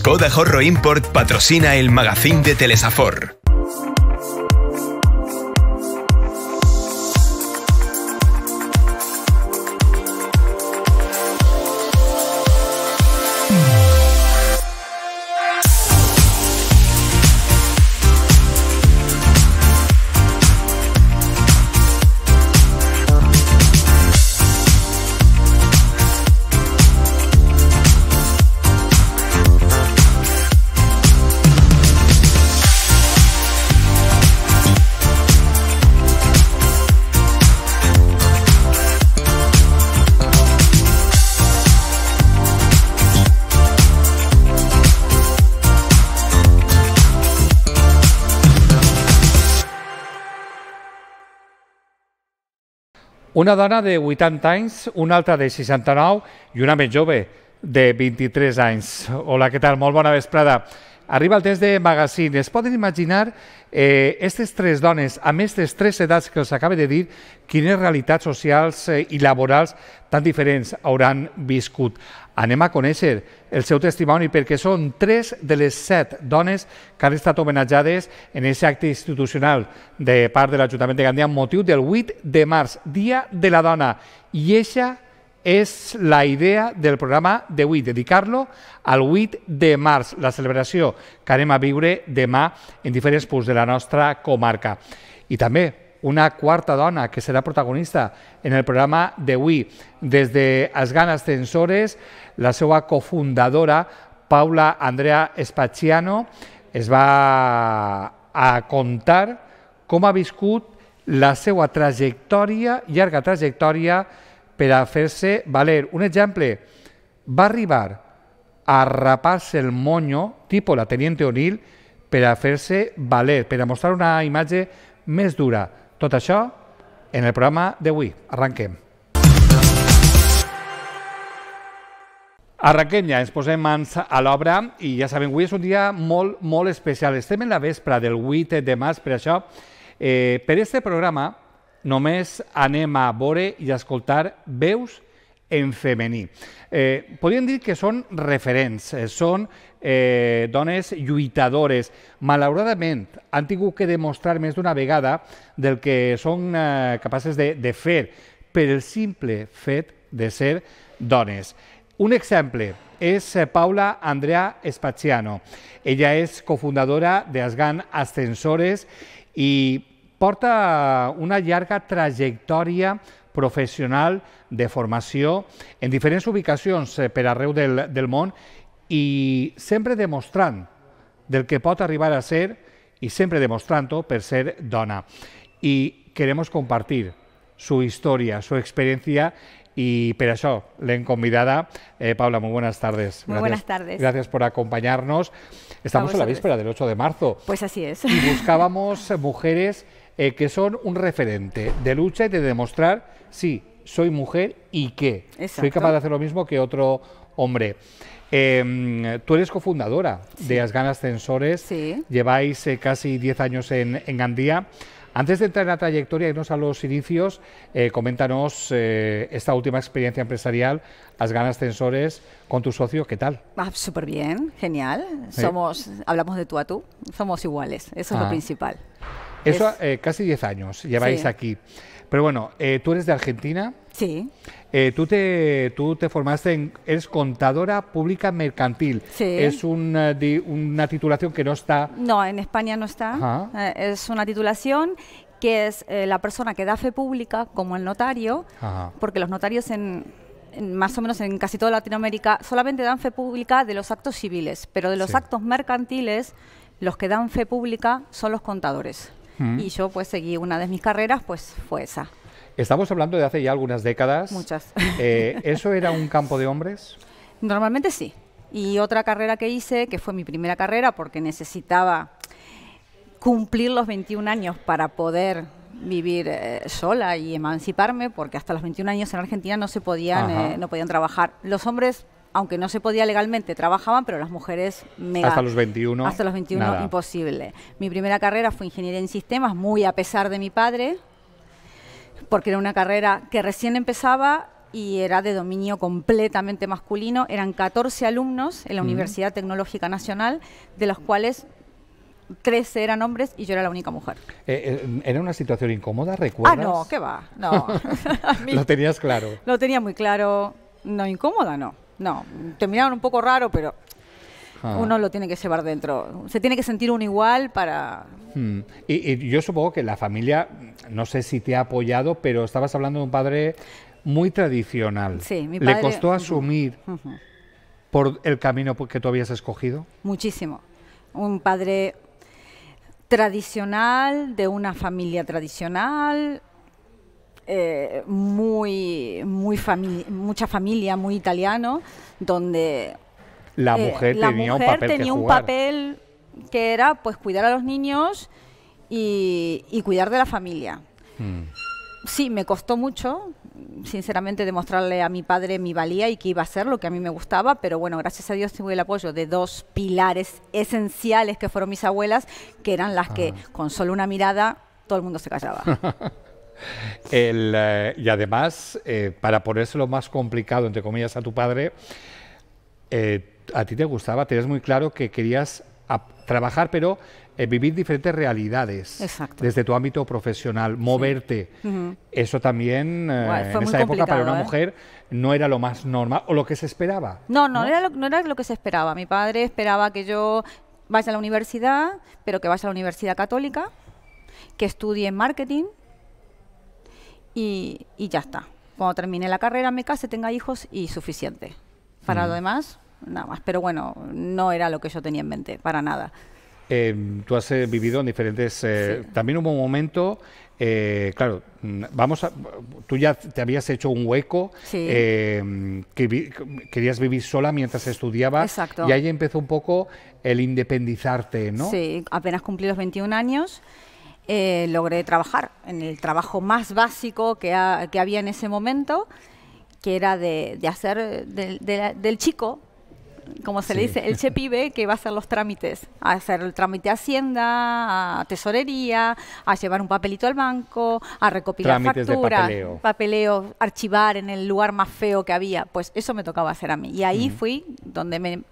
Skoda Horro Import patrocina el magazín de Telesafor. Una dona de 80 anys, una altra de 69 i una més jove, de 23 anys. Hola, què tal? Molt bona vesprada. Arriba el temps de magazine. Es poden imaginar eh, aquestes tres dones, amb aquestes tres edats que els acaba de dir, quines realitats socials eh, i laborals tan diferents hauran viscut. Anem a conèixer el seu testimoni perquè són tres de les set dones que han estat homenatjades en aquest acte institucional de part de l'Ajuntament de Gandia amb motiu del 8 de març, Dia de la Dona. I eixa és la idea del programa d'avui, dedicar-lo al 8 de març, la celebració que anem a viure demà en diferents punts de la nostra comarca. I també una quarta dona que serà protagonista en el programa d'avui. Des de Es Gana Tensores, la seva cofundadora, Paula Andrea Espaciano, es va a contar com ha viscut la seva trajectòria, llarga trajectòria, per a fer-se valer. Un exemple, va arribar a rapar-se el moño, tipus la Teniente O'Neill, per a fer-se valer, per a mostrar una imatge més dura tot això en el programa d'avui. Arranquem. Arranquem ja, ens posem mans a l'obra i ja sabem, avui és un dia molt, molt especial. Estem en la vespre del 8 de març, per això, eh, per este programa només anem a veure i a escoltar veus en femení. Eh, podríem dir que són referents, eh, són eh, dones lluitadores. Malauradament, han tingut que demostrar més d'una vegada del que són eh, capaces de, de fer per el simple fet de ser dones. Un exemple és eh, Paula Andrea Spaziano. Ella és cofundadora d'Asgan Ascensores i porta una llarga trajectòria profesional, de formación, en diferentes ubicaciones eh, per arreu del, del món y siempre demostrant del que pot arribar a ser y siempre demostrando per ser dona. Y queremos compartir su historia, su experiencia y eso le en convidada. Eh, Paula, muy buenas tardes. Muy buenas tardes. Gracias por acompañarnos. Estamos en la víspera del 8 de marzo. Pues así es. Y buscábamos mujeres eh, que son un referente de lucha y de demostrar, sí, soy mujer y que Soy capaz de hacer lo mismo que otro hombre. Em, tú eres cofundadora de asganas Ascensores, lleváis eh, casi 10 años en, Gandía. Antes de entrar en la trayectoria, irnos a los inicios, eh, coméntanos esta última experiencia empresarial, ...Asgan Ascensores, con tu socio, ¿qué tal? Ah, Súper bien, genial. Somos, hablamos de tú a tú, somos iguales, eso es lo ah. principal. Eso eh, casi 10 años lleváis aquí. Pero bueno, eh, tú eres de Argentina. Sí. Eh, tú, te, tú te formaste en. Eres contadora pública mercantil. Sí. Es una, titulación que no está. No, en España no está. es una titulación que es la persona que da fe pública, como el notario, porque los notarios en, más o menos en casi toda Latinoamérica, solamente dan fe pública de los actos civiles, pero de los actos mercantiles, los que dan fe pública son los contadores. Y yo pues seguí una de mis carreras, pues fue esa. Estamos hablando de hace ya algunas décadas. Muchas. Eh, ¿Eso era un campo de hombres? Normalmente sí. Y otra carrera que hice, que fue mi primera carrera, porque necesitaba cumplir los 21 años para poder vivir eh, sola y emanciparme, porque hasta los 21 años en Argentina no se podían, eh, no podían trabajar. Los hombres aunque no se podía legalmente, trabajaban, pero las mujeres Hasta los 21. Hasta los 21, imposible. Mi primera carrera fue ingeniería en sistemas, muy a pesar de mi padre, porque era una carrera que recién empezaba y era de dominio completamente masculino. Eran 14 alumnos en la Universidad Tecnológica Nacional, de los cuales 13 eran hombres y yo era la única mujer. Eh, eh, ¿Era una situación incómoda, ah, recuerdas? Ah, no, qué va, no. lo tenías claro. Lo tenía muy claro. No, incómoda no. No, terminaron un poco raro, pero ah. uno lo tiene que llevar dentro. Se tiene que sentir un igual para... Hmm. Y, yo supongo que la familia, no sé si te ha apoyado, pero estabas hablando de un padre muy tradicional. Sí, mi padre... ¿Le costó asumir por el camino que tú habías escogido? Muchísimo. Un padre tradicional, de una familia tradicional, eh, muy, muy mucha familia, muy italiano, donde la eh, mujer, tenía, un papel, que era pues cuidar a los niños y, cuidar de la familia. Mm. Sí, me costó mucho, sinceramente, demostrarle a mi padre mi valía y que iba a hacer lo que a mí me gustaba, pero bueno, gracias a Dios tuve el apoyo de dos pilares esenciales que fueron mis abuelas, que eran las que ah. con solo una mirada todo el mundo se callaba. Eh, y además, eh, para ponérselo más complicado, entre comillas, a tu padre, eh, a ti te gustaba, tenías muy claro que querías trabajar, pero eh, vivir diferentes realidades desde tu ámbito profesional, moverte. Eso también en esa época para una mujer no era lo más normal o lo que se esperaba. No, no, ¿no? Era lo, que se esperaba. Mi padre esperaba que yo vaya a la universidad, pero que vaya a la universidad católica, que estudie marketing y, ya está. Cuando termine la carrera, me case, tenga hijos y suficiente. Para lo demás, nada más. Pero bueno, no era lo que yo tenía en mente, para nada. Em, tú has eh, vivido en diferentes... Eh, también hubo un momento eh, claro, mm, vamos a, tú ya te habías hecho un hueco, em, que querías vivir sola mientras estudiabas Exacto. y ahí empezó un poco el independizarte, ¿no? Sí, apenas cumplí los 21 años eh, logré trabajar en el trabajo más básico que, había en ese momento, que era de, hacer del chico, como se le dice, el chepibe que va a hacer los trámites, a hacer el trámite a Hacienda, a tesorería, a llevar un papelito al banco, a recopilar factura facturas, papeleo. archivar en el lugar más feo que había. Pues eso me tocaba hacer a mí. Y ahí fui donde me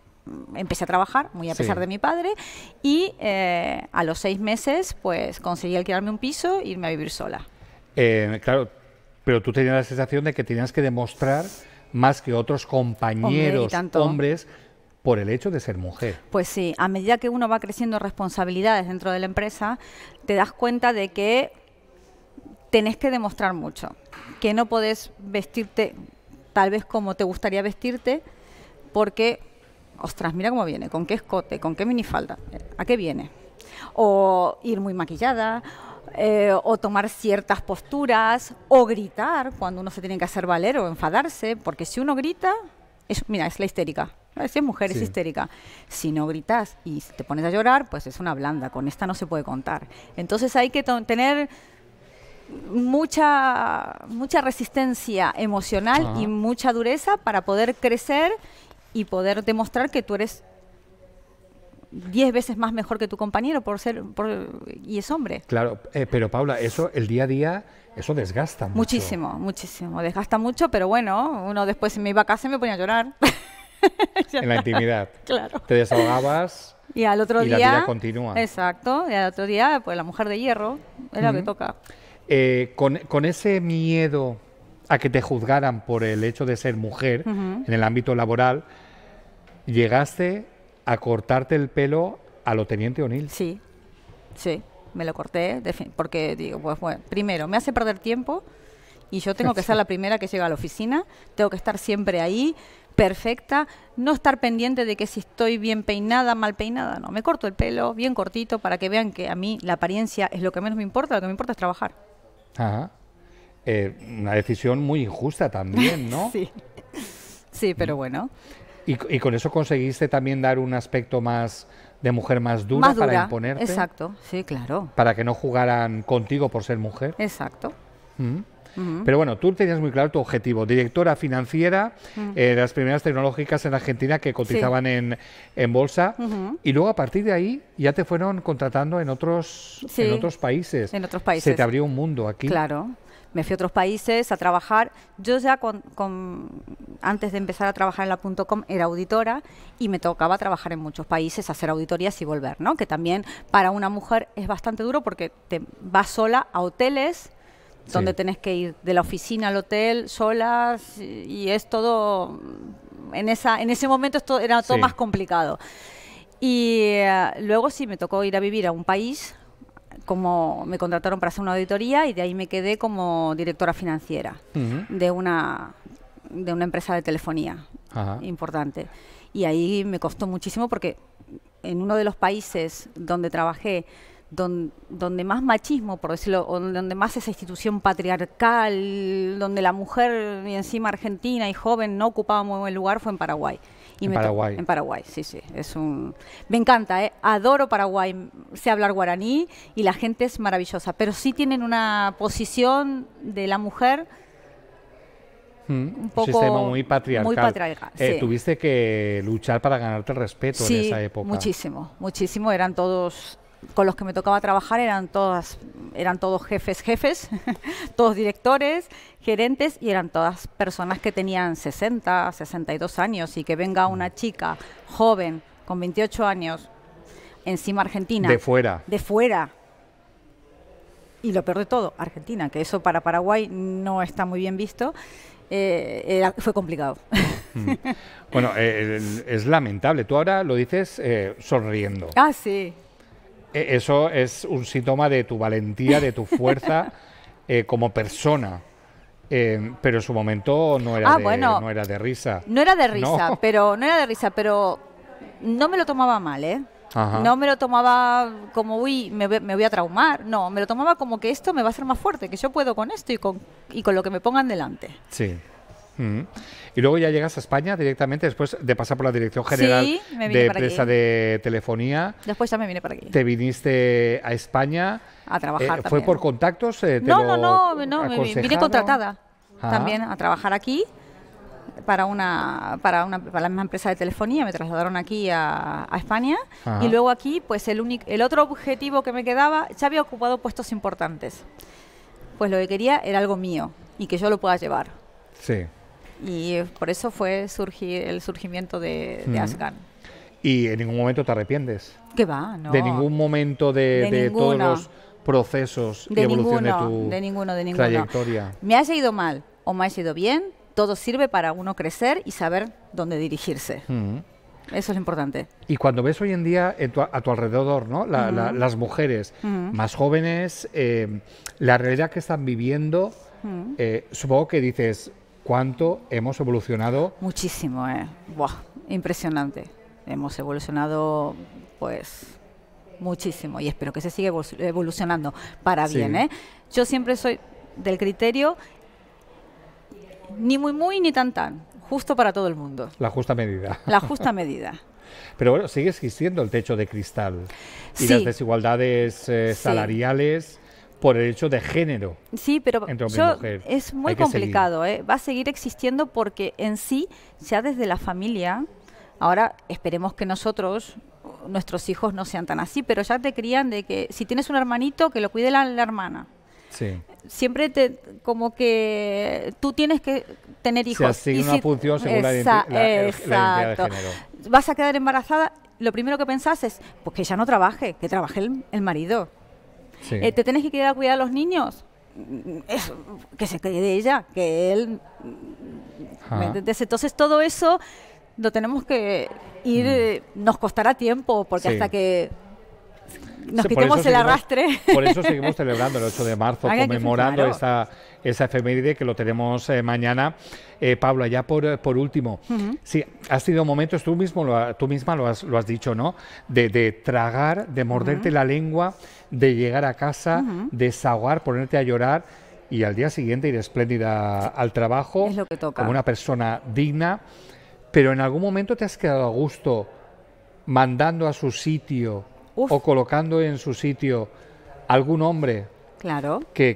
empecé a trabajar, muy a pesar de mi padre, y eh, a los seis meses pues conseguí alquilarme un piso e irme a vivir sola. Eh, claro, pero tú tenías la sensación de que tenías que demostrar más que otros compañeros hombres por el hecho de ser mujer. Pues sí, a medida que uno va creciendo responsabilidades dentro de la empresa, te das cuenta de que tenés que demostrar mucho, que no podés vestirte tal vez como te gustaría vestirte, porque ostras, mira cómo viene, con qué escote, con qué minifalda, ¿a qué viene? O ir muy maquillada, eh, o tomar ciertas posturas, o gritar cuando uno se tiene que hacer valer o enfadarse, porque si uno grita, es, mira, es la histérica. Si es mujer, es histérica. Si no gritas y te pones a llorar, pues es una blanda. Con esta no se puede contar. Entonces hay que tener mucha, mucha resistencia emocional y mucha dureza para poder crecer y poder demostrar que tú eres diez veces más mejor que tu compañero por ser y es hombre. Claro, eh, pero Paula, eso el día a día eso desgasta mucho. Muchísimo, muchísimo, desgasta mucho, pero bueno, uno después en mi iba a casa y me ponía a llorar. en la intimidad. Claro. Te desahogabas. Y al otro La vida continúa. Exacto. Y al otro día, pues la mujer de hierro es que toca. Eh, con, con ese miedo a que te juzgaran por el hecho de ser mujer en el ámbito laboral, llegaste a cortarte el pelo a lo teniente O'Neill. Sí, sí, me lo corté, porque digo, pues bueno, primero, me hace perder tiempo y yo tengo que ser la primera que llega a la oficina, tengo que estar siempre ahí, perfecta, no estar pendiente de que si estoy bien peinada, mal peinada, no, me corto el pelo bien cortito para que vean que a mí la apariencia es lo que menos me importa, lo que me importa es trabajar. Ajá. Eh, una decisión muy injusta también, ¿no? sí. sí, pero mm. bueno. Y, con eso conseguiste también dar un aspecto más de mujer más dura, para imponerte. Exacto, sí, claro. Para que no jugaran contigo por ser mujer. Exacto. Mm. Mm. Pero bueno, tú tenías muy claro tu objetivo. Directora financiera eh, las primeras tecnológicas en Argentina que cotizaban en, bolsa. Y luego a partir de ahí ya te fueron contratando en otros, en otros países. En otros países. Se te abrió un mundo aquí. Claro, me fui a otros países a trabajar. Yo ya antes de empezar a trabajar en la .com era auditora y me tocaba trabajar en muchos países, hacer auditorías y volver, ¿no? Que también para una mujer es bastante duro porque te vas sola a hoteles donde tenés que ir de la oficina al hotel solas y es todo en ese momento esto era todo más complicado. Y eh, luego sí me tocó ir a vivir a un país como me contrataron para hacer una auditoría y de ahí me quedé como directora financiera de una de una empresa de telefonía importante. Y ahí me costó muchísimo porque en uno de los países donde trabajé, donde más machismo, por decirlo, donde más esa institución patriarcal, donde la mujer, y encima argentina y joven, no ocupaba muy buen lugar, fue en Paraguay en Paraguay. En Paraguay, sí, sí. Es un... Me encanta, eh, adoro Paraguay. Sé hablar guaraní y la gente es maravillosa. Pero sí tienen una posición de la mujer mm, un poco muy patriarcal. Eh, tuviste que luchar para ganarte el respeto en esa época. Muchísimo, muchísimo. Eran todos con los que me tocaba trabajar eran todas eran todos jefes jefes, todos directores, gerentes y eran todas personas que tenían 60, 62 años y que venga una mm. chica joven con 28 años encima argentina. De fuera. De fuera. Y lo peor de todo, Argentina, que eso para Paraguay no está muy bien visto, eh, fue complicado. Mm. bueno, eh, es lamentable. Tú ahora lo dices eh, sonriendo. Ah, sí. Eh, eso es un síntoma de tu valentía, de tu fuerza eh, como persona. Eh, pero en su momento no era, ah, de, no era de risa. No era de risa, pero no era de risa, pero no me lo tomaba mal, ¿eh? No me lo tomaba como, uy, me, me, voy a traumar. No, me lo tomaba como que esto me va a hacer más fuerte, que yo puedo con esto y con, y con lo que me pongan delante. Sí. Mm. Y luego ya llegas a España directamente después de pasar por la Dirección General de Empresa de Telefonía. Después ya me vine para aquí. Te viniste a España. A trabajar. Eh, ¿Fue por contactos? Eh, no, no, no, no, me vine contratada ah. también a trabajar aquí para una, para una para la misma empresa de telefonía, me trasladaron aquí a, España y luego aquí pues el único el otro objetivo que me quedaba, ya había ocupado puestos importantes. Pues lo que quería era algo mío y que yo lo pueda llevar. Sí. Y por eso fue surgir, el surgimiento de, de Y en ningún momento te arrepientes. ¿Qué va, no. De ningún momento de, todos los procesos de y evolución de tu de ninguno, de ninguno. trayectoria. Me haya ido mal o me haya ido bien, todo sirve para uno crecer y saber dónde dirigirse. Eso es lo importante. Y cuando ves hoy en día a tu alrededor, ¿no? las mujeres más jóvenes, eh, la realidad que están viviendo, eh, supongo que dices, cuánto hemos evolucionado. Muchísimo, ¿eh? Buah, impresionante. Hemos evolucionado, pues, muchísimo y espero que se siga evolucionando para bien, ¿eh? Yo siempre soy del criterio ni muy muy ni tan tan, justo para todo el mundo. La justa medida. La justa medida. Pero bueno, sigue existiendo el techo de cristal y las desigualdades eh, salariales por el hecho de género. Sí, pero es muy complicado. ¿eh? Va a seguir existiendo porque en sí, ya desde la familia, ahora esperemos que nosotros, nuestros hijos no sean tan así, pero ya te crían de que si tienes un hermanito, que lo cuide la, hermana. Siempre te, como que tú tienes que tener hijos. y una función según la, de género. Vas a quedar embarazada, lo primero que pensás es, pues que ella no trabaje, que trabaje el, el marido. Eh, ¿Te tenés que quedar a cuidar a los niños? que se quede ella, que él... Entonces todo eso lo tenemos que ir... Mm. Eh, nos costará tiempo, porque hasta que nos quitemos el arrastre. Por eso seguimos celebrando el 8 de marzo, conmemorando esa, esa efeméride que lo tenemos eh, mañana. Eh, Pablo, ya por, eh, último, sí, has sido momentos, tú, mismo tú misma lo has, dicho, ¿no? De, tragar, de morderte la lengua, de llegar a casa, de ponerte a llorar y al día siguiente ir espléndida al trabajo, como una persona digna. Pero en algún momento te has quedado a gusto mandando a su sitio o colocando en su sitio algún hombre claro. que,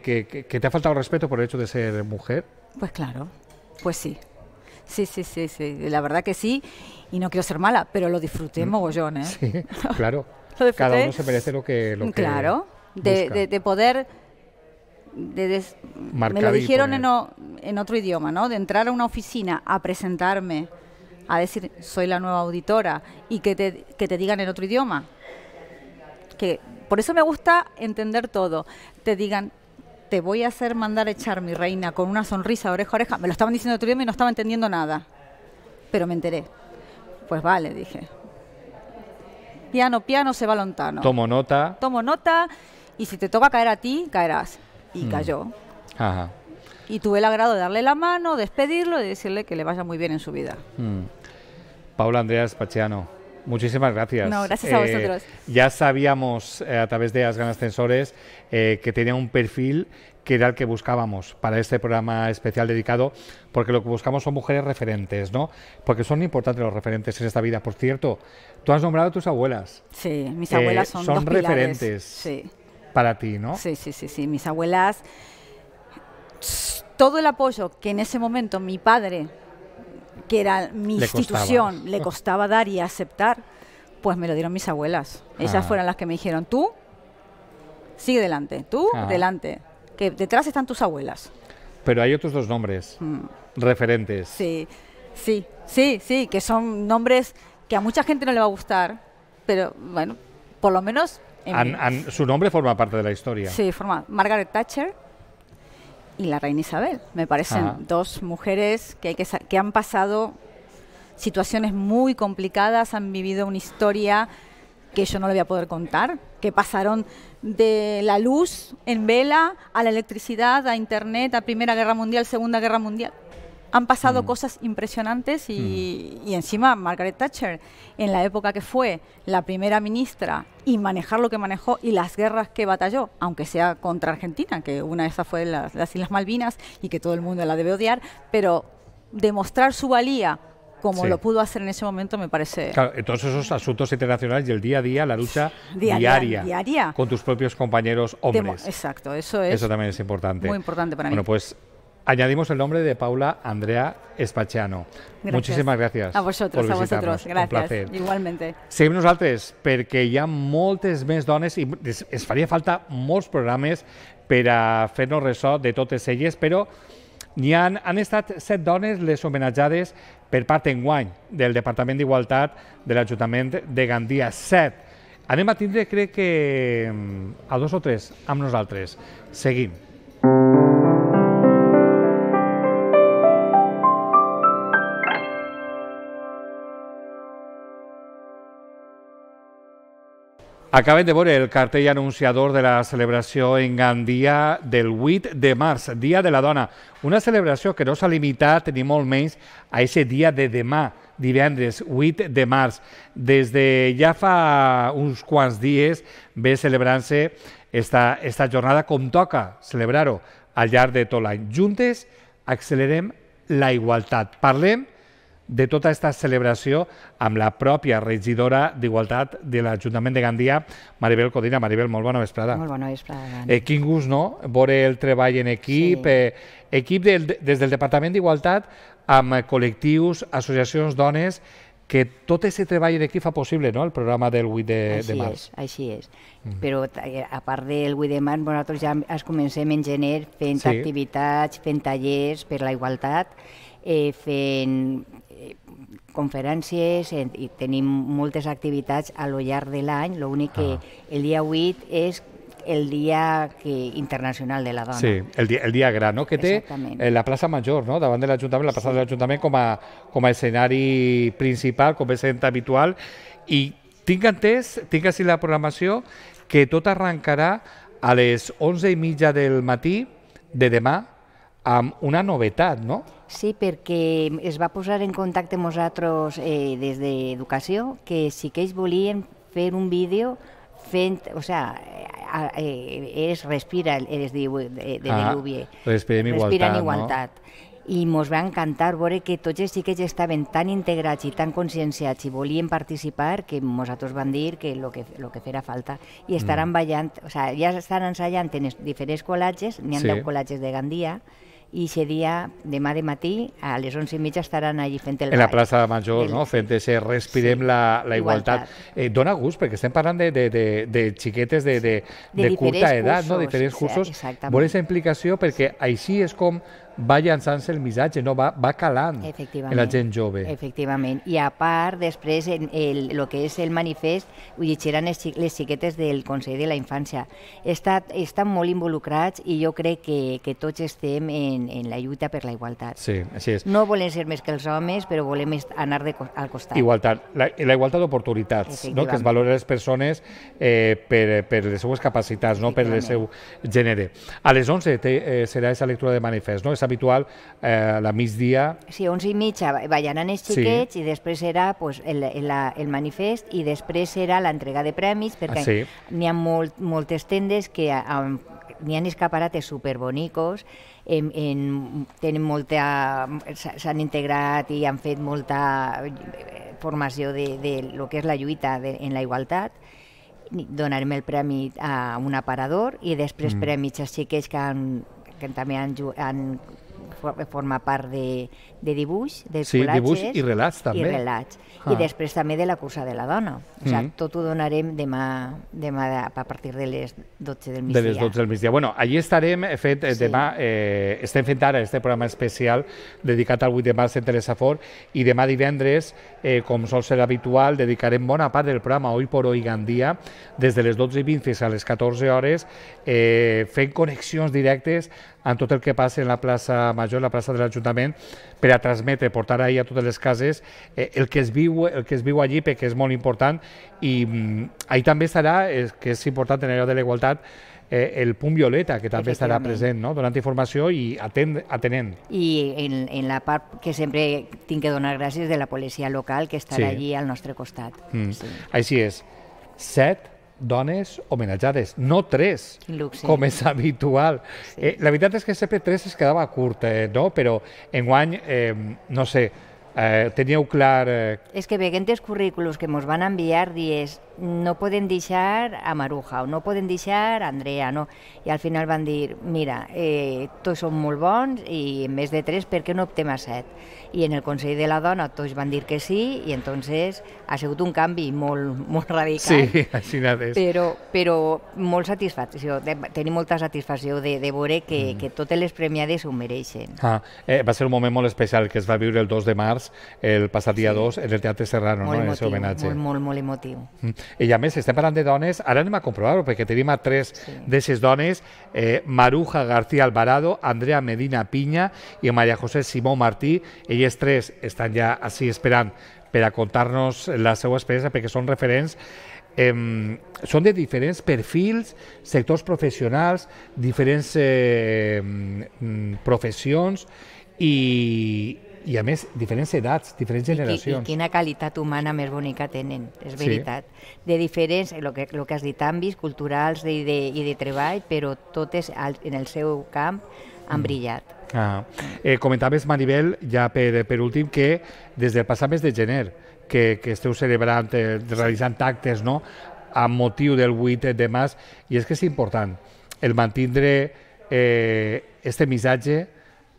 te ha faltado respeto por el hecho de ser mujer? Pues claro, pues sí. Sí, sí, sí, La verdad que sí. Y no quiero ser mala, pero lo disfruté mm. mogollón, ¿eh? Sí, claro. Cada uno se merece lo que. Lo claro. de, poder. me lo dijeron en, otro idioma, ¿no? De entrar a una oficina a presentarme, a decir, soy la nueva auditora, y que te digan en otro idioma por eso me gusta entender todo. Te digan, te voy a hacer mandar echar mi reina con una sonrisa oreja a oreja. Me lo estaban diciendo otro día y no estaba entendiendo nada. Pero me enteré. Pues vale, dije. Piano, piano, se va lontano. Tomo nota. Tomo nota y si te toca caer a ti, caerás. Y mm. cayó. Y tuve el agrado de darle la mano, despedirlo y decirle que le vaya muy bien en su vida. Mm. Paula Andreas Pacheano, Muchísimas gracias. No, gracias a eh, vosotros. ya sabíamos eh, a través de Asgan Ascensores eh, que tenía un perfil que era el que buscábamos para este programa especial dedicado, porque lo que buscamos son mujeres referentes, ¿no? Porque son importantes los referentes en esta vida. Por cierto, tú has nombrado a tus abuelas. Sí, mis abuelas son, son referentes para ti, ¿no? Sí, sí, sí, sí. Mis abuelas, todo el apoyo que en ese momento mi padre que era mi institución, le costaba dar y aceptar, pues me lo dieron mis abuelas. Esas ah. fueron las que me dijeron, tú, sigue delante, tú, ah. delante, que detrás están tus abuelas. Pero hay otros dos nombres mm. referentes. Sí, sí, sí, sí, que son nombres que a mucha gente no le va a gustar, pero bueno, por lo menos... su nombre forma parte de la historia. Sí, forma. Margaret Thatcher y la reina Isabel. Me parecen dos mujeres que, hay que, que han pasado situaciones muy complicadas, han vivido una historia que yo no le voy a poder contar, que pasaron de la luz en vela a la electricidad, a internet, a Primera Guerra Mundial, Segunda Guerra Mundial han pasado mm. cosas impresionantes mm. y, encima Margaret Thatcher, en la época que fue la primera ministra y manejar lo que manejó y las guerras que batalló, aunque sea contra Argentina, que una de esas fue las, Islas Malvinas y que todo el mundo la debe odiar, pero demostrar su valía como lo pudo hacer en ese momento, me parece. Claro, todos esos asuntos internacionales y el día a día, la lucha Diaria, con tus propios compañeros hombres. exacto, eso es. Eso también es importante. Muy importante para mí. Bueno, pues Añadimos el nombre de Paula Andrea Espachiano. Gracias. Muchísimas gracias. A vosotros, a vosotros. placer. Igualmente. Seguim nosaltres, perquè hi ha moltes més dones i es faria falta molts programes per a fer-nos ressò de totes elles, però n'hi han, han estat set dones les homenatjades per part enguany del Departament d'Igualtat de l'Ajuntament de Gandia. Set. Anem a tindre, crec que, mm, a dos o tres amb nosaltres. Seguim. Acaben de veure el cartell anunciador de la celebració en Gandia del 8 de març, Dia de la Dona. Una celebració que no s'ha limitat ni molt menys a aquest dia de demà, divendres 8 de març. Des de ja fa uns quants dies ve celebrant-se esta, esta jornada com toca celebrar-ho al llarg de tot l'any. Juntes accelerem la igualtat. Parlem de tota aquesta celebració amb la pròpia regidora d'Igualtat de l'Ajuntament de Gandia, Maribel Codina. Maribel, molt bona vesprada. Molt bona vesprada. Eh, quin gust, no?, veure el treball en equip, sí. eh, equip del, des del Departament d'Igualtat amb col·lectius, associacions, dones, que tot aquest treball en equip fa possible no? el programa del 8 de, així de març. És, així és, mm. però eh, a part del 8 de març nosaltres ja es comencem en gener fent sí. activitats, fent tallers per la igualtat, eh, fent conferències i tenim moltes activitats a lo llarg de l'any. L'únic que ah. el dia 8 és el dia que, internacional de la dona. Sí, el dia, el dia gran, no? que té eh, la plaça Major, no? davant de l'Ajuntament, la plaça sí. de l'Ajuntament com, a, com a escenari principal, com a escenari habitual, i tinc entès, tinc així la programació, que tot arrencarà a les 11 i mitja del matí de demà, amb una novetat, no? Sí, perquè es va posar en contacte amb nosaltres eh, des d'Educació que sí que ells volien fer un vídeo fent, o sea, eh, es respira, eres diu, de, eh, de ah, Respira Respirem igualtat, en igualtat. No? i mos va encantar veure que tots els xiquets estaven tan integrats i tan conscienciats i volien participar que nosaltres van dir que el que, lo que fera falta i estaran mm. ballant, o sea, ja estan ensallant en diferents col·latges, n'hi ha sí. 10 col·latges de Gandia, i aquest dia, demà de matí, a les 11 i mitja estaran allí fent el En la plaça de Major, el... no? fent ese Respirem sí, la, la igualtat. igualtat. Eh, dona gust, perquè estem parlant de, de, de, de xiquetes de, de, de, de curta edat, cursos, no? diferents cursos. Sí, la implicació, perquè així és com va llançant-se el missatge, no? va, va calant en la gent jove. Efectivament, i a part, després, en el, el que és el manifest, ho llegiran les, les xiquetes del Consell de la Infància. Estat, estan molt involucrats i jo crec que, que tots estem en, en la lluita per la igualtat. Sí, així és. No volem ser més que els homes, però volem anar de, al costat. Igualtat, la, la igualtat d'oportunitats, no? que es valora les persones eh, per, per les seues capacitats, no per el seu gènere. A les 11 te, eh, serà aquesta lectura de manifest, no? és habitual eh, a la migdia... Sí, 11 i mitja ballaran els xiquets sí. i després era pues, el, el, el manifest i després era l'entrega de premis perquè ah, sí. n'hi ha molt, moltes tendes que n'hi han escaparates superbonicos en, en, tenen molta... s'han integrat i han fet molta eh, formació de, de lo que és la lluita de, en la igualtat donarem el premi a un aparador i després mm. premis als xiquets que han que també han, han forma part de, de dibuix, de sí, dibuix i relats, també. I relats. Ah. I després també de la cursa de la dona. O sigui, mm -hmm. tot ho donarem demà, demà a partir de les 12 del migdia. De les 12 del migdia. Bueno, allí estarem, fet, eh, sí. demà, eh, estem fent ara este programa especial dedicat al 8 de març en Fort i demà divendres, eh, com sol ser habitual, dedicarem bona part del programa Hoy por Hoy Gandia, des de les 12 i 20 fins a les 14 hores, eh, fent connexions directes amb tot el que passa en la plaça Major, la plaça de l'Ajuntament, per a transmetre, portar ahir a totes les cases eh, el, que es viu, el que es viu allí, perquè és molt important, i mm, ahir també estarà, és, que és important tenir allò de la igualtat, eh, el punt violeta, que també estarà present, no? donant informació i atent, atenent. I en, en la part que sempre tinc que donar gràcies de la policia local, que estarà sí. allí al nostre costat. Mm. Sí. Així és. Set, dones homenatjades, no tres, Luxe. com és habitual. Sí. Eh, la veritat és que sempre 3 es quedava curt, eh, no? però enguany, eh, no sé, eh, teníeu clar... Eh... És que veient els currículums que ens van enviar, dies, no poden deixar a Maruja o no poden deixar a Andrea, no? I al final van dir, mira, eh, tots són molt bons i més de tres, per què no optem a set? I en el Consell de la Dona tots van dir que sí i entonces ha sigut un canvi molt, molt radical. Sí, així és. Però, però molt satisfacció, tenir molta satisfacció de, de veure que, mm. que totes les premiades ho mereixen. Ah, eh, va ser un moment molt especial que es va viure el 2 de març, el passat dia sí. 2, en el Teatre Serrano, molt no? Emotiu, en homenatge. Molt, molt, molt emotiu. Mm. I a més, estem parlant de dones, ara anem a comprovar-ho, perquè tenim a tres sí. d'aquestes dones, eh, Maruja García Alvarado, Andrea Medina Piña i Maria José Simó Martí. Elles tres estan ja així esperant per a contar-nos la seva experiència, perquè són referents eh, són de diferents perfils, sectors professionals, diferents eh, mm, professions i, i a més, diferents edats, diferents generacions. I, i quina qualitat humana més bonica tenen, és veritat. Sí. De diferents, el que, el que has dit, àmbits culturals de, de, i de treball, però totes en el seu camp han mm. brillat. Ah. Eh, comentaves, Maribel, ja per, per últim, que des del passat mes de gener que, que esteu celebrant, eh, realitzant actes, no?, amb motiu del 8 de març, i és que és important el mantindre eh, este missatge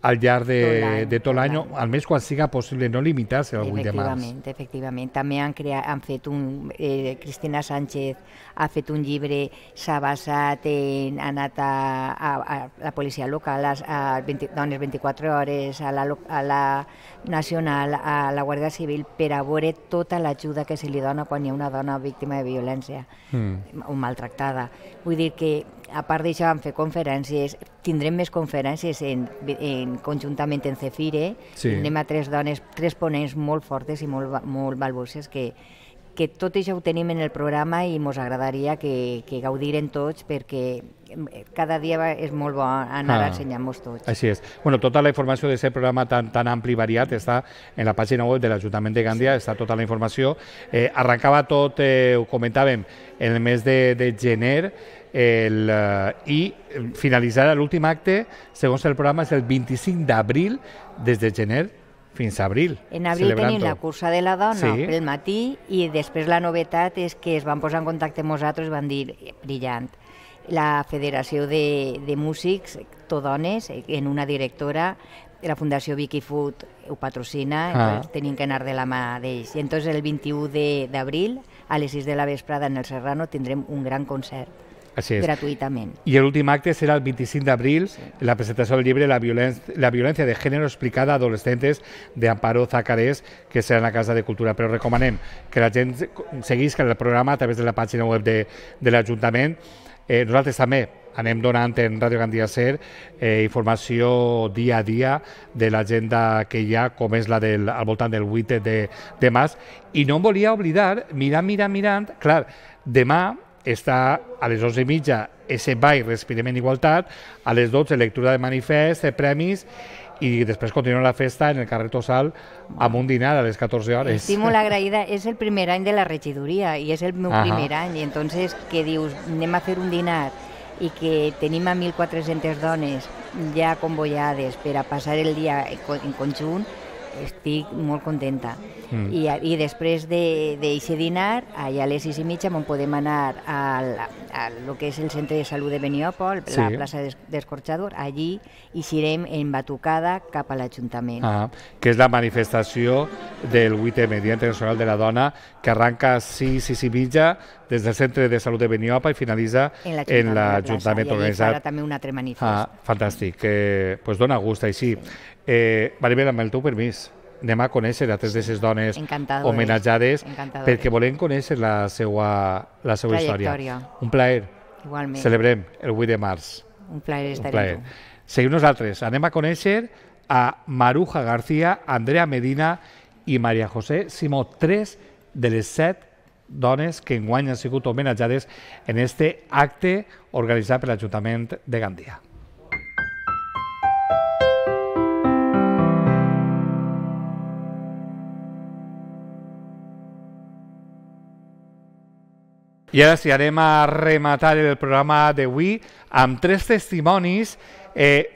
al llarg de, de tot l'any, al més quan siga possible, no limitar-se al 8 de març. Efectivament, efectivament. També han, creat, han fet un... Eh, Cristina Sánchez ha fet un llibre, s'ha basat en... ha anat a, a, a la policia local, a, a 20, dones 24 hores, a la, a la nacional, a la Guàrdia Civil, per a veure tota l'ajuda que se li dona quan hi ha una dona víctima de violència mm. o maltractada. Vull dir que a part d'això vam fer conferències, tindrem més conferències en, en, conjuntament en Cefire, sí. anem a tres dones, tres ponents molt fortes i molt, molt valvoses que, que tot això ho tenim en el programa i ens agradaria que, que gaudiren tots perquè eh, cada dia és molt bo anar ah, ensenyant-nos tots. Així és. Bueno, tota la informació d'aquest programa tan, tan ampli i variat està en la pàgina web de l'Ajuntament de Gandia, està tota la informació. Eh, arrencava tot, eh, ho comentàvem, en el mes de, de gener, el, uh, i eh, finalizarà l'últim acte, segons el programa, és el 25 d'abril, des de gener fins a abril. En abril tenim la cursa de la dona sí. pel matí i després la novetat és que es van posar en contacte amb nosaltres i van dir, brillant, la Federació de, de Músics Todones, en una directora, la Fundació Vicky Food ho patrocina, ah. tenim que anar de la mà d'ells. I entonces el 21 d'abril, a les 6 de la vesprada en el Serrano, tindrem un gran concert així és. gratuïtament. I l'últim acte serà el 25 d'abril, sí. la presentació del llibre la, violen la violència de gènere explicada a adolescents d'Amparo Zacarés, que serà a la Casa de Cultura. Però recomanem que la gent seguís el programa a través de la pàgina web de, de l'Ajuntament. Eh, nosaltres també anem donant en Ràdio Gandia Ser eh, informació dia a dia de l'agenda que hi ha, com és la del, al voltant del 8 de, de març. I no em volia oblidar, mirant, mirant, mirant, clar, demà està a les 11 i mitja ese ball Respirem en Igualtat, a les 12 lectura de manifest, premis, i després continua la festa en el carrer Tosal amb un dinar a les 14 hores. Estic molt agraïda, és el primer any de la regidoria i és el meu Aha. primer any, i entonces que dius anem a fer un dinar i que tenim a 1.400 dones ja convoyades per a passar el dia en conjunt, estic molt contenta. Mm. I, I després d'aquest de, dinar, allà a les 6 i mitja, on podem anar al, al que és el centre de salut de Beniòpol, sí. la plaça d'Escorxador, allí eixirem en batucada cap a l'Ajuntament. Ah, que és la manifestació del 8M, Dia Internacional de la Dona, que arranca a 6, 6 i mitja, des del Centre de Salut de Beniopa i finalitza en l'Ajuntament la organitzat. I també un altre manifest. Ah, fantàstic, que eh, pues dona gust així. Sí. Eh, Maribel, amb el teu permís, anem a conèixer a tres d'aquestes dones homenatjades perquè volem conèixer la seva, la seva història. Un plaer. Igualment. Celebrem el 8 de març. Un plaer estar aquí. Seguim nosaltres. Anem a conèixer a Maruja García, Andrea Medina i Maria José Simó, tres de les set dones que enguany han sigut homenatjades en este acte organitzat per l'Ajuntament de Gandia. I ara sí, anem a rematar el programa d'avui amb tres testimonis, eh,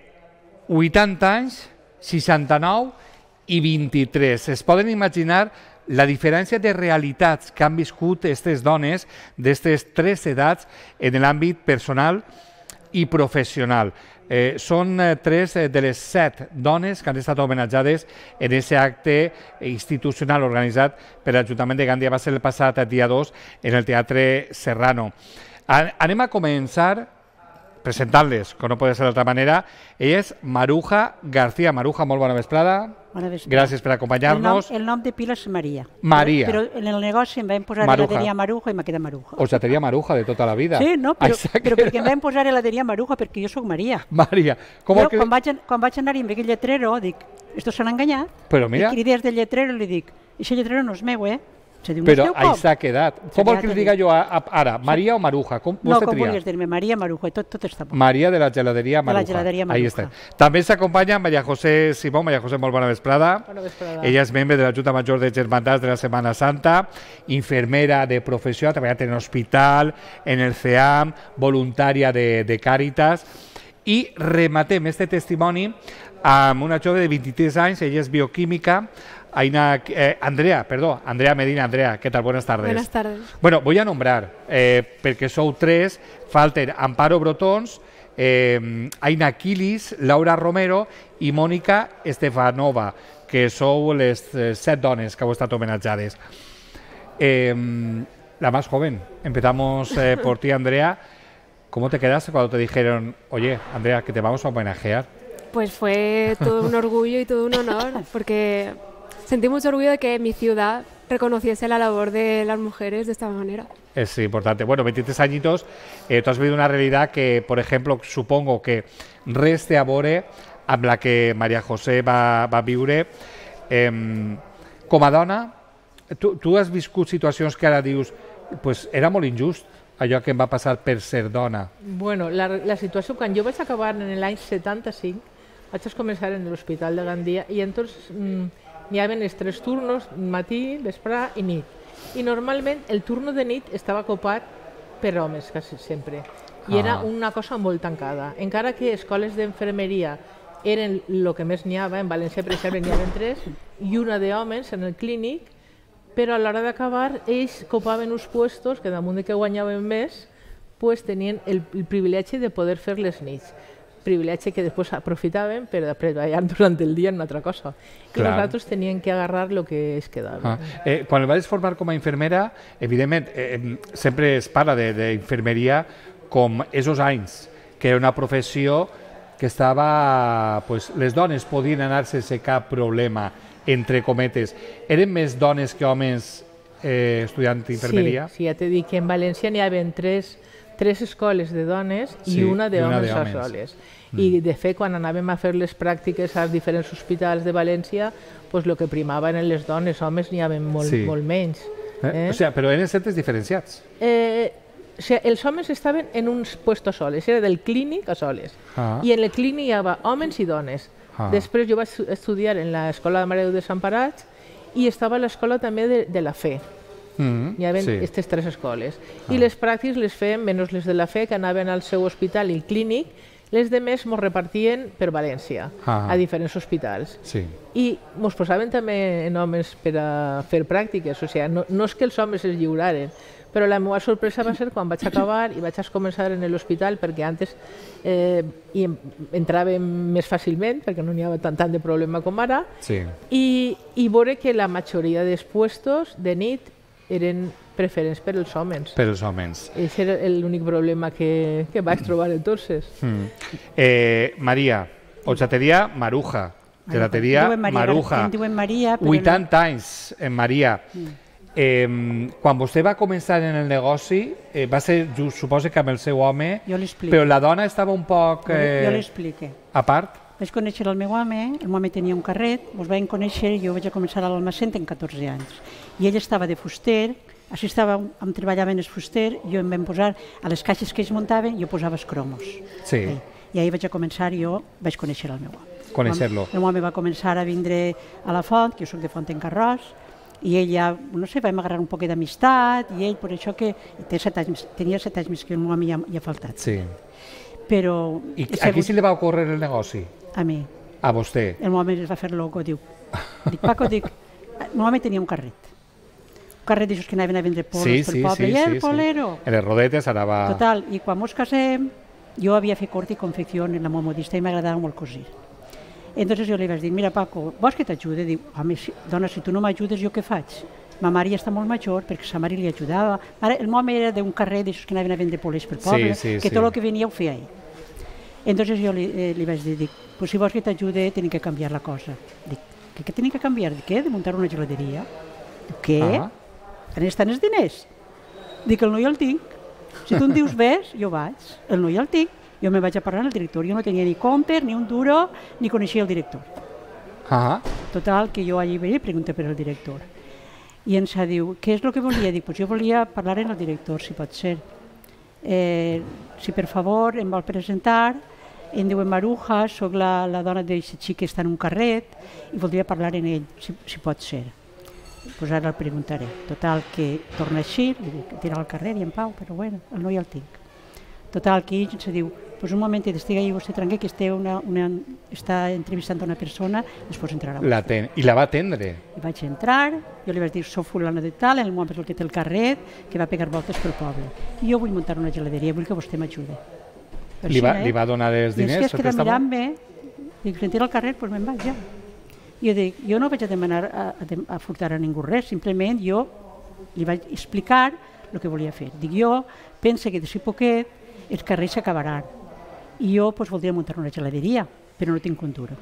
80 anys, 69 i 23. Es poden imaginar la diferència de realitats que han viscut aquestes dones d'aquestes tres edats en l'àmbit personal i professional. Eh, són eh, tres eh, de les set dones que han estat homenatjades en aquest acte institucional organitzat per l'Ajuntament de Gandia. Va ser el passat dia 2 en el Teatre Serrano. Anem a començar presentarles, que no puede ser de otra manera. ...es Maruja García. Maruja, Molvana buenas vesprada. por por acompañarnos... El, nombre de pila es María... María pero en el negocio me em va a poner la tería Maruja y me queda Maruja. O sea tenía Maruja de toda la vida. Sí, no, pero pero porque que... va a van la tería Maruja ...porque yo soy María... María Com però, que... quan, vaig, cuando vaig anar-hi amb letrero lletrero dic, estos s'han engañar pero mira... Y ideas del letrero, le digo, ese letrero no es meu, eh? Se diu Però ahí s'ha quedat. Com vol que us diga jo a, a, ara? Maria o Maruja? Com, no, com vulguis dir-me, Maria Maruja, tot, tot està bon. Maria de la geladeria Maruja. De la geladeria Maruja. Ahí està. També s'acompanya Maria José Simó. Maria José, molt bona vesprada. Bona vesprada. Ella és membre de la Junta Major de Germandats de la Setmana Santa, infermera de professió, ha treballat en l'hospital, en el CEAM, voluntària de, de Càritas, i rematem este testimoni amb una jove de 23 anys, ella és bioquímica, Aina, eh, Andrea, perdón, Andrea Medina, Andrea, ¿qué tal? Buenas tardes. Buenas tardes. Bueno, voy a nombrar, eh, porque son tres, falten Amparo Brotons, eh, Aina Quilis, Laura Romero y Mónica Estefanova, que son les set dones que vos estado em, la más joven, empezamos por ti, Andrea. ¿Cómo te quedaste cuando te dijeron, oye, Andrea, que te vamos a homenajear? Pues fue todo un orgullo y todo un honor, porque sentí mucho orgullo de que mi ciudad reconociese la labor de las mujeres de esta manera. Es importante. Bueno, 23 añitos, eh, tú has vivido una realidad que, por ejemplo, supongo que reste abore habla la que María José va, va viure. ...como em, com ...tú dona, has visto situaciones que la dius pues, era muy injusto... allò que em va passar per ser dona. Bueno, la, situación... ...cuando yo jo a acabar en año 75, vaig comenzar en hospital de Gandia ...y entonces... Mm, N'hi havia els tres turnos, matí, vesprà i nit. I normalment el turno de nit estava copat per homes, quasi sempre. I ah. era una cosa molt tancada. Encara que escoles d'infermeria eren el que més n'hi havia, en València per exemple n'hi havia tres, i una d'homes en el clínic, però a l'hora d'acabar ells copaven uns puestos que damunt de que guanyaven més, pues tenien el, el privilegi de poder fer les nits privilegi que després aprofitaven per treballar durant el dia en una altra cosa. I els altres tenien que agarrar el que es quedava. Ah. Eh, quan el formar com a infermera, evidentment, eh, sempre es parla d'infermeria com esos anys, que era una professió que estava... Pues, les dones podien anar sense cap problema, entre cometes. Eren més dones que homes eh, estudiant infermeria? Sí, sí, ja t'he dit que en València n'hi havia tres tres escoles de dones sí, i una de homes, i homes. soles i mm. de fet quan anàvem a fer les pràctiques als diferents hospitals de València doncs el que primava en les dones, homes n'hi havia molt, sí. molt menys. Eh? eh? O sigui, però eren centres diferenciats. Eh, o sigui, els homes estaven en uns puestos soles, era del clínic a soles. Ah. I en el clínic hi havia homes i dones. Ah. Després jo vaig estudiar en l'escola de Mareu de Sant Parats i estava a l'escola també de, de la fe. Mm -hmm. Hi havia sí. tres escoles. Ah. I les pràctiques les fèiem, menys les de la fe, que anaven al seu hospital i clínic, les de més mos repartien per València, ah a diferents hospitals. Sí. I mos posaven també en homes per a fer pràctiques, o sigui, no, no és que els homes es lliuraren, però la meva sorpresa va ser quan vaig acabar i vaig començar en l'hospital perquè antes eh, hi entràvem més fàcilment perquè no n'hi havia tant, tant de problema com ara sí. i, i veure que la majoria dels puestos de nit eren preferents per als homes. Per als homes. Aquest era l'únic problema que, que vaig trobar entonces. Mm. Eh, Maria, o Otxateria Maruja, gelateria Maruja, diuen Maria, però 80 no... anys en eh, Maria. Mm. Eh, quan vostè va començar en el negoci, eh, va ser, just, suposo que amb el seu home, jo però la dona estava un poc... Eh, jo l'explique. A part? Vaig conèixer el meu home, el meu home tenia un carret, ens vam conèixer i jo vaig començar a l'almacent en 14 anys. I ell estava de fuster, així estava, em treballament els fuster, jo em vam posar, a les caixes que ells muntaven, jo posava els cromos. Sí. Eh? I ahir vaig a començar, jo vaig conèixer el meu home. Conèixer-lo. El meu home va començar a vindre a la font, que jo soc de Font en Carròs, i ell ja, no sé, vam agarrar un poquet d'amistat, i ell, per això que té set anys, tenia set anys més que el meu home ja, ja ha faltat. Sí. Però... I a segut... qui se li va ocórrer el negoci? A mi. A vostè? El meu home es va fer loco, diu. Dic, Paco, dic, el meu home tenia un carret carrer d'aixòs que anaven a vendre polos sí, pel sí, poble, sí, i el sí, polero. Sí. En les rodetes anava... Total, i quan mos casem, jo havia fet corte i confecció en la modista i m'agradava molt cosir. Entonces jo li vaig dir, mira Paco, vols que t'ajude? Diu, home, si, dona, si tu no m'ajudes, jo què faig? Ma mare ja està molt major, perquè sa mare li ajudava. Ara, el meu home era d'un carrer d'aixòs que anaven a vendre polers pel poble, sí, sí, que sí. tot el que venia ho feia ell. Entonces jo li, eh, li vaig dir, dic, pues si vols que t'ajude, tenim que canviar la cosa. Dic, què, què tenim que canviar? Dic, què? De muntar una geladeria? Diu, què? Ah tenies estan els diners? Dic, el no el tinc. Si tu em dius ves, jo vaig. El no el tinc. Jo me vaig a parlar amb el director. Jo no tenia ni compte, ni un duro, ni coneixia el director. -huh. Total, que jo allí veia i pregunté per el director. I ens ha diu, què és el que volia? Dic, pues jo volia parlar amb el director, si pot ser. Eh, si per favor em vol presentar, em diuen Maruja, sóc la, la dona d'aquest xic que està en un carret i voldria parlar amb ell, si, si pot ser pues ara el preguntaré. Total, que torna així, li dic, tira al carrer i en pau, però bueno, el noi el tinc. Total, que ell se diu, pues un moment, estigui allà vostè tranquil, que esteu una, una, està entrevistant una persona, després entrarà vostè. La ten, I la va atendre? I vaig entrar, jo li vaig dir, sóc fulano de tal, el moment és el que té el carret, que va pegar voltes pel poble. I jo vull muntar una geladeria, vull que vostè m'ajude. Li, va, eh? li va donar els diners? I és que es queda mirant-me, dic, sentir al carrer, doncs pues me'n vaig ja. Jo dic, jo no vaig a demanar a, a, a furtar a ningú res, simplement jo li vaig explicar el que volia fer. Dic, jo pense que d'ací poquet els carrers s'acabaran i jo pues, voldria muntar una geladeria, però no tinc contura.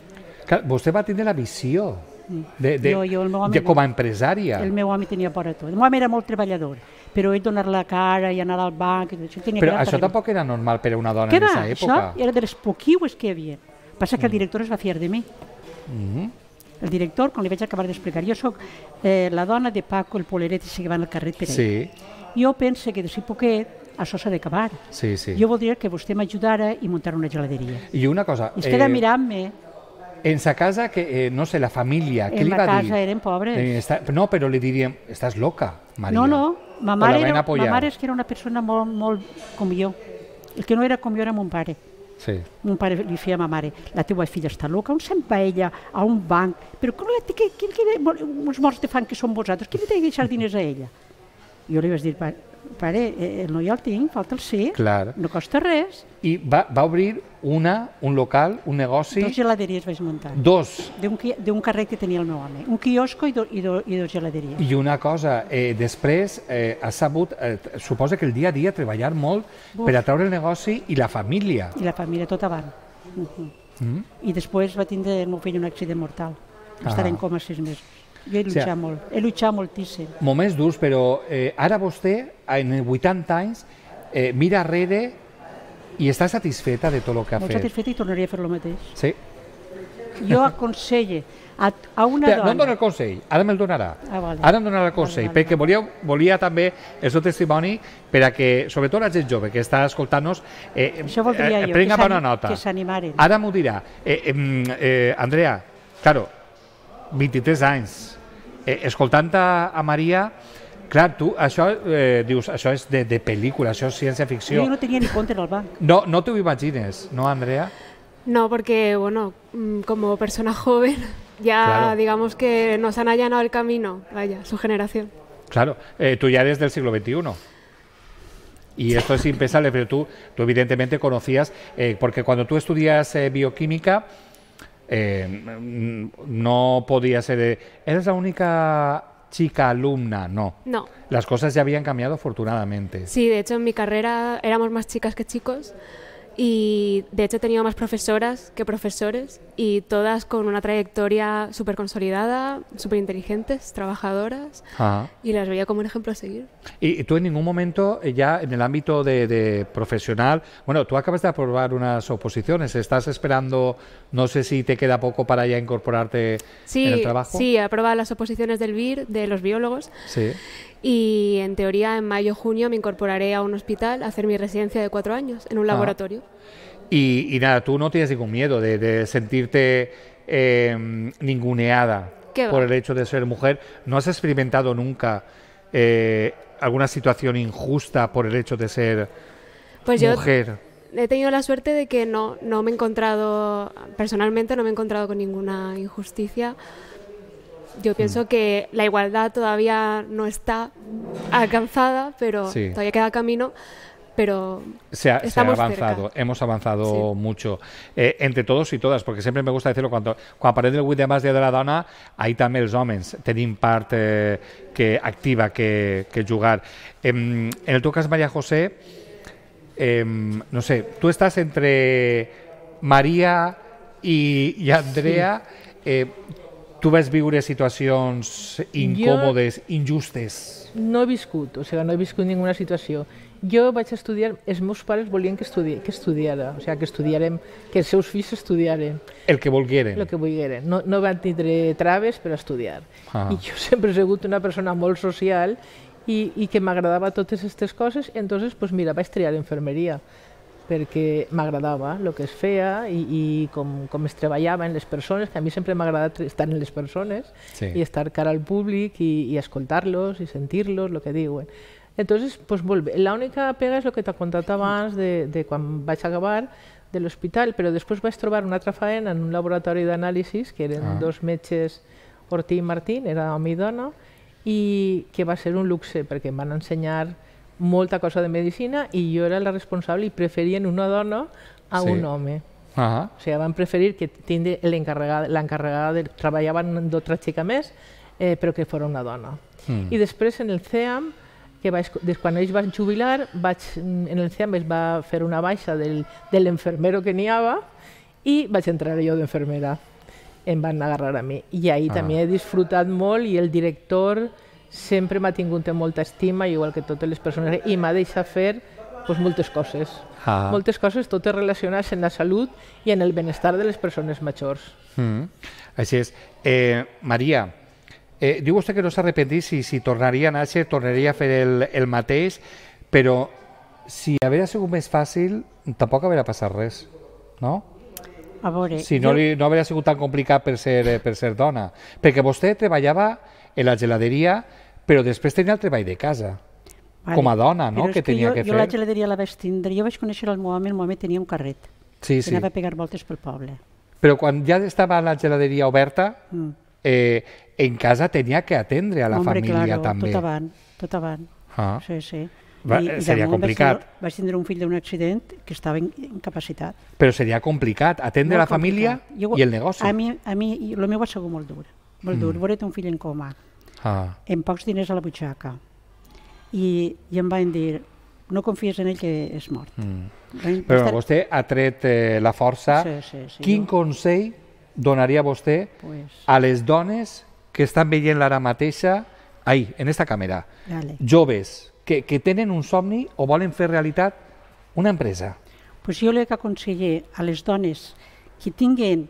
Clar, vostè va tindre la visió de, de, jo, jo, el meu home, de com a empresària. El meu home tenia por a tot. El meu home era molt treballador, però ell donar la cara i anar al banc... I tot això, tenia però això tampoc era normal per a una dona en aquesta època. Això era de les poquiues que hi havia. Passa que el mm. director es va fiar de mi. Mm -hmm el director, quan li vaig acabar d'explicar, jo sóc eh, la dona de Paco el Poleret i que va al carrer per Sí. Jo penso que de si poquet això s'ha d'acabar. Sí, sí. Jo voldria que vostè m'ajudara i muntar una geladeria. I una cosa... I es queda eh... mirant-me en sa casa, que eh, no sé, la família, què li va dir? En la casa eren pobres. Eh, està, no, però li diríem, estàs loca, Maria. No, no, ma mare, era, ma mare és que era una persona molt, molt com jo. El que no era com jo era mon pare. Sí. Mon pare li feia a ma mare, la teua filla està loca, on se'n va ella? A un banc? Però com la que, que, que, que, uns morts de fan que són vosaltres, qui li deixar diners a ella? Jo li vaig dir, pare, eh, el noi el tinc, falta el sí, Clar. no costa res. I va, va obrir una, un local, un negoci... Dos geladeries vaig muntar. Dos? D'un carrer que tenia el meu home. Un quiosco i, do, i, do, i dos geladeries. I una cosa, eh, després eh, has sabut, eh, suposa que el dia a dia treballar molt Uf. per atraure el negoci i la família. I la família, tot avant. Uh -huh. mm. I després va tindre el meu fill un accident mortal. Ah. Estarà en coma sis mesos. Jo he o sigui, molt, he lluitat moltíssim. Moments durs, però eh, ara vostè, en 80 anys, eh, mira enrere i està satisfeta de tot el que ha molt fet. Molt satisfeta i tornaria a fer el mateix. Sí. Jo aconsello a, a una però, dona... No em dona el consell, ara me'l donarà. Ah, vale. Ara em donarà el consell, vale, vale, perquè volia, volia també el seu testimoni per a que, sobretot la gent jove que està escoltant-nos, eh, eh, eh, prenga bona nota. Que s'animaren. Ara m'ho dirà. Eh, eh, eh, Andrea, claro, 23 años Eh, a, María claro, tú tu això eh, de, de pel·lícula, es ciencia ficción yo no tenía ni compte en el banco No, no te imaginas, ¿no, Andrea? No, porque, bueno, mm, como persona joven, ya digamos que nos han allanado el camino, vaya, su generación. Claro, eh, tú ya eres del siglo XXI. Y esto es impensable, pero tú, tú evidentemente conocías, eh, porque cuando tú estudias bioquímica, eh, no podía ser de, eres la única chica alumna, no. No. Las cosas ya habían cambiado afortunadamente. Sí, de hecho en mi carrera éramos más chicas que chicos. Y de hecho he tenido más profesoras que profesores y todas con una trayectoria súper consolidada, súper inteligentes, trabajadoras y las veía como un ejemplo a seguir. Y tú en ningún momento eh, ya en el ámbito de, profesional, bueno, tú acabas de aprobar unas oposiciones, estás esperando, no sé si te queda poco para ya incorporarte en el trabajo. Sí, he aprobado las oposiciones del BIR, de los biólogos. Sí y en teoría en mayo-junio me incorporaré a un hospital a hacer mi residencia de cuatro años en un laboratorio. Y, nada, tú no tienes ningún miedo de, sentirte em, ninguneada por el hecho de ser mujer. ¿No has experimentado nunca eh, alguna situación injusta por el hecho de ser mujer? pues Yo he tenido la suerte de que no, no me he encontrado, personalmente no me he encontrado con ninguna injusticia yo mm. pienso que la igualdad todavía no está alcanzada, pero todavía queda camino. Pero se ha, avanzado, hemos avanzado mucho. Eh, entre todos y todas, porque siempre me gusta decirlo, cuando, cuando aparece el Wii de Más de la Dona, ahí también los hombres tienen parte eh, que activa que, jugar. Em, en, el tu caso, María José, em, no sé, tú estás entre María y, Andrea. Eh, Tu vas viure situacions incòmodes, jo injustes? No he viscut, o sigui, no he viscut ninguna situació. Jo vaig estudiar, els meus pares volien que, estudi, que estudiara, o sigui, que estudiarem, que els seus fills estudiaren. El que volgueren. El que volgueren. No, no van tindre traves per estudiar. Ah. I jo sempre he sigut una persona molt social i, i que m'agradava totes aquestes coses, entonces, pues mira, vaig triar enfermeria perquè m'agradava el que es feia i, i com, com es treballava en les persones, que a mi sempre m'ha agradat estar en les persones sí. i estar cara al públic i, i escoltar-los i sentir-los, el que diuen. Entonces, pues vuelve. La única pega és el que t'ha contat abans de, de quan vaig acabar de l'hospital, però després vaig trobar una altra faena en un laboratori d'anàlisis, que eren ah. dos metges, Ortí i Martín, era home i dona, i que va ser un luxe, perquè em van ensenyar molta cosa de medicina i jo era la responsable i preferien una dona a sí. un home. Uh -huh. O sigui, van preferir que tindre l'encarregada, de... treballaven d'altra xica més, eh, però que fos una dona. Mm. I després en el CEAM, que vaig, des quan ells van jubilar, vaig, en el CEAM es va fer una baixa del, de l'enfermero que n'hi hava i vaig entrar jo d'enfermera. Em van agarrar a mi. I ahir ah. també he disfrutat molt i el director sempre m'ha tingut en molta estima, igual que totes les persones, i m'ha deixat fer pues, moltes coses. Ah. Moltes coses, totes relacionades en la salut i en el benestar de les persones majors. Mm. Així és. Eh, Maria, eh, diu vostè que no s'arrepentís i si tornaria a nàixer, tornaria a fer el, el mateix, però si haguera sigut més fàcil, tampoc haguera passat res, no? A veure... Si no, li, no haguera sigut tan complicat per ser, per ser dona. Perquè vostè treballava en la geladeria però després tenia el treball de casa. Vale. Com a dona, no? que tenia que, jo, que fer. Jo la geladeria la vaig tindre. Jo vaig conèixer el Mohamed, el Mohamed tenia un carret. Sí, sí. Anava a pegar voltes pel poble. Però quan ja estava la geladeria oberta, mm. eh, en casa tenia que atendre a la Hombre, família claro, també. Tot avant, tot avant. Ah. Sí, sí. Va, I, seria i complicat. Vaig tindre, vaig tindre un fill d'un accident que estava incapacitat. Però seria complicat atendre molt la complicat. família jo, i el negoci. A mi, a mi, el meu va ser molt dur, molt mm. dur. Veure't un fill en coma, ah. amb pocs diners a la butxaca. I, i em van dir, no confies en ell que és mort. Mm. Però estar... vostè ha tret eh, la força. Sí, sí, sí, Quin jo... consell donaria vostè pues... a les dones que estan veient ara mateixa, ahí, en esta càmera, Dale. joves, que, que tenen un somni o volen fer realitat una empresa? Pues jo li aconsello a les dones que tinguin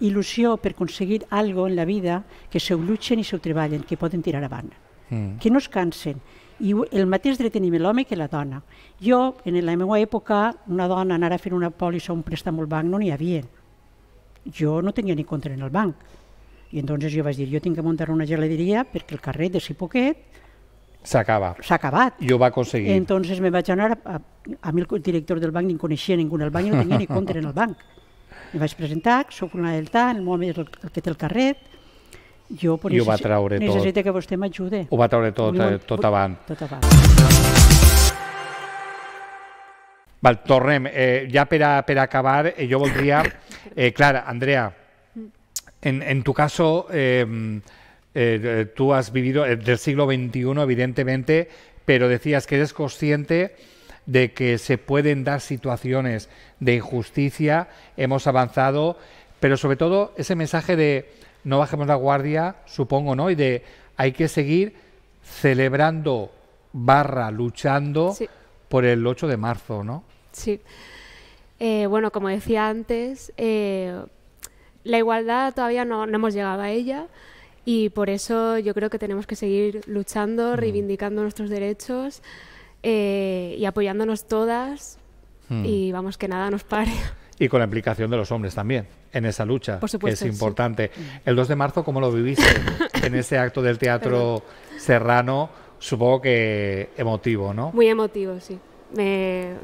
il·lusió per aconseguir algo en la vida que se ho i se ho treballen, que poden tirar avant, mm. que no es cansen. I el mateix dret tenim l'home que la dona. Jo, en la meva època, una dona anar a fer una pòlissa o un préstam al banc no n'hi havia. Jo no tenia ni compte en el banc. I entonces jo vaig dir, jo tinc que muntar una geladeria perquè el carrer de si poquet S'acaba. S'ha acabat. I ho va aconseguir. Entonces me vaig anar, a, a, a mi el director del banc ni coneixia ningú en el banc, no tenia ni compte en el banc. Em vais a presentar, sóc una delta en el que té el carret, jo I va que vostè m'ajude. Ho va traure tot, eh, tot avant. acabar, yo jo eh, Claro, Andrea, en, en tu caso, em, eh, tú has vivido del siglo XXI, evidentemente, pero decías que eres consciente de que se pueden dar situaciones de injusticia, hemos avanzado, pero sobre todo ese mensaje de no bajemos la guardia, supongo, ¿no? Y de hay que seguir celebrando barra luchando por el 8 de marzo, ¿no? Sí. Eh, bueno, como decía antes, eh, la igualdad todavía no, no, hemos llegado a ella y por eso yo creo que tenemos que seguir luchando, mm. reivindicando nuestros derechos eh, y apoyándonos todas hmm. y vamos que nada nos pare. Y con la implicación de los hombres también en esa lucha, Por supuesto, que es importante. Mm. El 2 de marzo, ¿cómo lo viviste en ese acto del Teatro Serrano? Supongo que emotivo, ¿no? Muy emotivo, sí. Me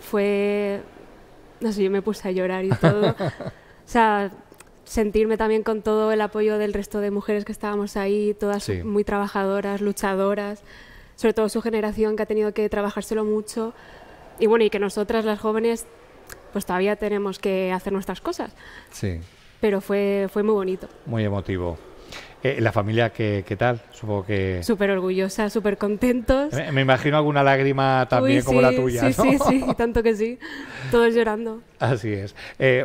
fue, no sé, yo me puse a llorar y todo. o sea, sentirme también con todo el apoyo del resto de mujeres que estábamos ahí, todas muy trabajadoras, luchadoras sobre todo su generación que ha tenido que trabajárselo mucho y bueno, y que nosotras las jóvenes pues todavía tenemos que hacer nuestras cosas. Sí. Pero fue, fue muy bonito. Muy emotivo. Eh, ¿La familia qué, tal? Supongo que... Súper orgullosa, súper contentos. Me, imagino alguna lágrima también como la tuya. Sí, ¿no? sí, sí, tanto que sí. Todos llorando. Así es.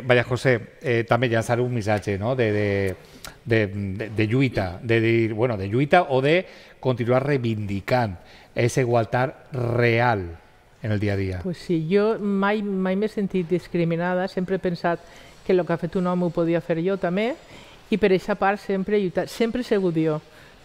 vaya eh, José, eh, también también sale un mensaje, no? de... de, de, de lluita, de, de, bueno, de lluita o de continuar reivindicant aquesta igualtat real en el dia a dia. Pues sí, jo mai, mai m'he sentit discriminada, sempre he pensat que el que ha fet un home ho podia fer jo també, i per aquesta part sempre he lluitat, sempre he sigut jo.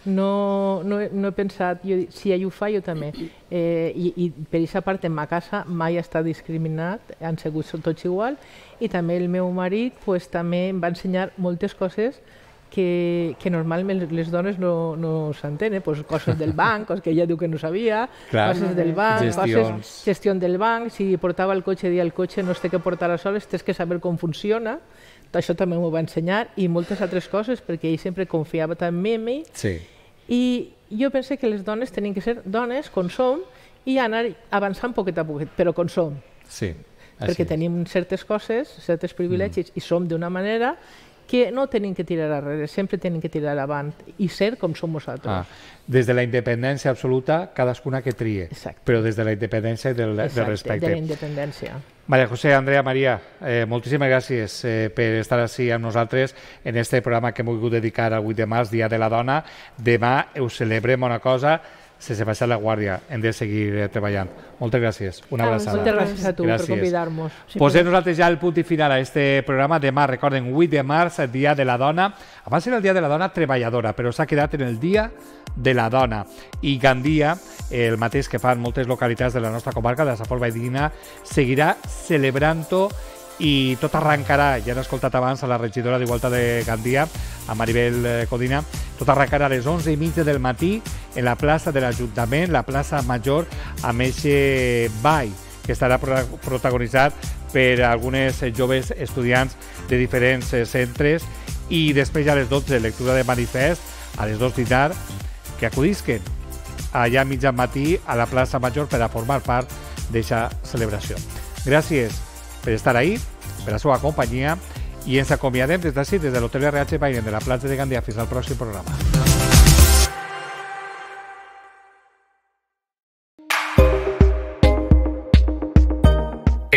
No, no, no he pensat, jo, si ell ho fa, jo també. Eh, i, I per aquesta part, en ma casa mai ha estat discriminat, han sigut tots igual, i també el meu marit pues, també em va ensenyar moltes coses que, que normalment les dones no, no s'entenen, pues, coses del banc, coses que ella diu que no sabia, Clar. coses del banc, Gestions. coses, gestió del banc, si portava el cotxe, dia el cotxe no es té que portar a soles, tens que saber com funciona, això també m'ho va ensenyar, i moltes altres coses, perquè ell sempre confiava també en mi, sí. i jo pense que les dones tenen que ser dones, com som, i anar avançant poquet a poquet, però com som. Sí. perquè tenim certes coses, certes privilegis, mm. i som d'una manera, que no tenim que tirar darrere, sempre tenim que tirar davant i ser com som nosaltres. Ah, des de la independència absoluta, cadascuna que trie, Exacte. però des de la independència i del, Exacte, del respecte. de la independència. Maria José, Andrea, Maria, eh, moltíssimes gràcies eh, per estar així amb nosaltres en este programa que hem volgut dedicar al 8 de març, Dia de la Dona. Demà us celebrem una cosa sense baixar la guàrdia, hem de seguir eh, treballant. Moltes gràcies. Una abraçada. Moltes gràcies a tu gràcies. per convidar-nos. Posem nosaltres ja el punt i final a este programa. Demà, recorden, 8 de març, el Dia de la Dona. Abans era el Dia de la Dona treballadora, però s'ha quedat en el Dia de la Dona. I Gandia, el mateix que fan moltes localitats de la nostra comarca, de la Safor Baidina, seguirà celebrant-ho i tot arrencarà, ja n'he escoltat abans a la regidora d'Igualtat de Gandia, a Maribel eh, Codina, tot arrencarà a les 11 i mitja del matí en la plaça de l'Ajuntament, la plaça Major, a Meixe Vall, que estarà protagonitzat per algunes joves estudiants de diferents eh, centres i després ja a les 12 lectura de manifest, a les 12 dinar, que acudisquen allà a mitjan matí a la plaça Major per a formar part d'aquesta celebració. Gràcies per eh, estar ahí, per la seva y i ens acomiadem des d'ací, des de l'Hotel RH Bayern de la platja de Gandia. Fins al próximo programa.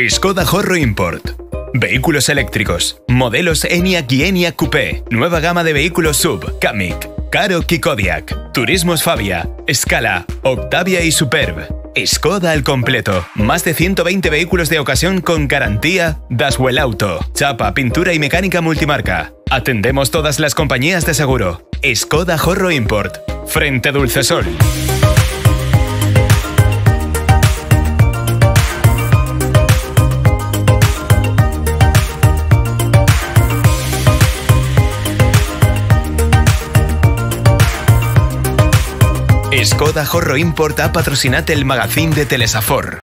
Skoda Horro Import. Vehículos eléctricos, modelos ENIAC y ENIAC Coupé, nueva gama de vehículos sub, Kamiq, Caro y Kodiak, Turismos Fabia, Scala, Octavia y Superb. Skoda al completo. Más de 120 vehículos de ocasión con garantía Daswell Auto. Chapa, pintura y mecánica multimarca. Atendemos todas las compañías de seguro. Skoda Horro Import. Frente Dulcesol. Coda Horro Import ha el magazín de Telesafor.